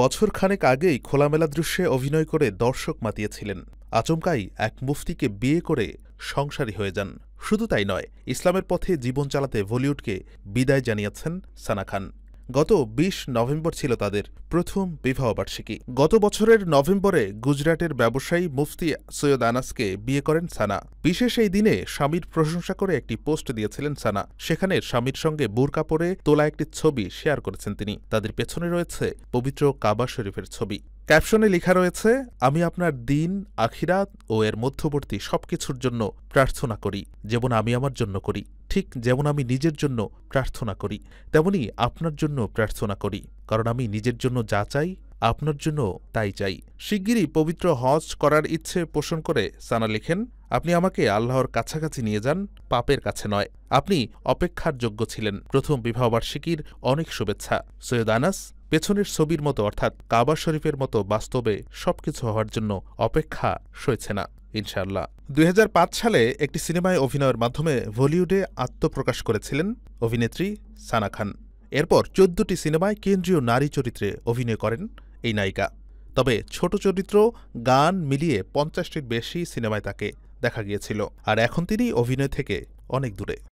বছর খানেক আগেই খোলামেলা দৃশ্যে অভিনয় করে দর্শক মাতিয়েছিলেন আচমকাই এক মুফতিকে বিয়ে করে সংসারী হয়ে যান শুধু তাই নয় ইসলামের পথে জীবন চালাতে বলিউডকে বিদায় জানিয়েছেন সানা খান গত বিশ নভেম্বর ছিল তাদের প্রথম বিবাহবার্ষিকী গত বছরের নভেম্বরে গুজরাটের ব্যবসায়ী মুফতি সৈয়দ আনাসকে বিয়ে করেন সানা বিশেষ এই দিনে স্বামীর প্রশংসা করে একটি পোস্ট দিয়েছিলেন সানা সেখানে স্বামীর সঙ্গে বোরকা পরে তোলা একটি ছবি শেয়ার করেছেন তিনি তাদের পেছনে রয়েছে পবিত্র কাবা শরীফের ছবি ক্যাপশনে লেখা রয়েছে আমি আপনার দিন আখিরাত ও এর মধ্যবর্তী সবকিছুর জন্য প্রার্থনা করি যেমন আমি আমার জন্য করি ঠিক যেমন আমি নিজের জন্য প্রার্থনা করি তেমনি আপনার জন্য প্রার্থনা করি কারণ আমি নিজের জন্য যা চাই আপনার জন্য তাই চাই শিগগিরই পবিত্র হজ করার ইচ্ছে পোষণ করে সানা লেখেন আপনি আমাকে আল্লাহর কাছাকাছি নিয়ে যান পাপের কাছে নয় আপনি অপেক্ষার যোগ্য ছিলেন প্রথম বিবাহবার্ষিকীর অনেক শুভেচ্ছা সৈয়দ আনাস পেছনের ছবির মতো অর্থাৎ কাবা শরীফের মতো বাস্তবে সবকিছু হওয়ার জন্য অপেক্ষা সইছে না ইনশাল্লাহ দুই সালে একটি সিনেমায় অভিনয়ের মাধ্যমে বলিউডে আত্মপ্রকাশ করেছিলেন অভিনেত্রী সানা খান এরপর চোদ্দটি সিনেমায় কেন্দ্রীয় নারী চরিত্রে অভিনয় করেন এই নায়িকা তবে ছোট চরিত্র গান মিলিয়ে পঞ্চাশটির বেশি সিনেমায় তাকে দেখা গিয়েছিল আর এখন তিনি অভিনয় থেকে অনেক দূরে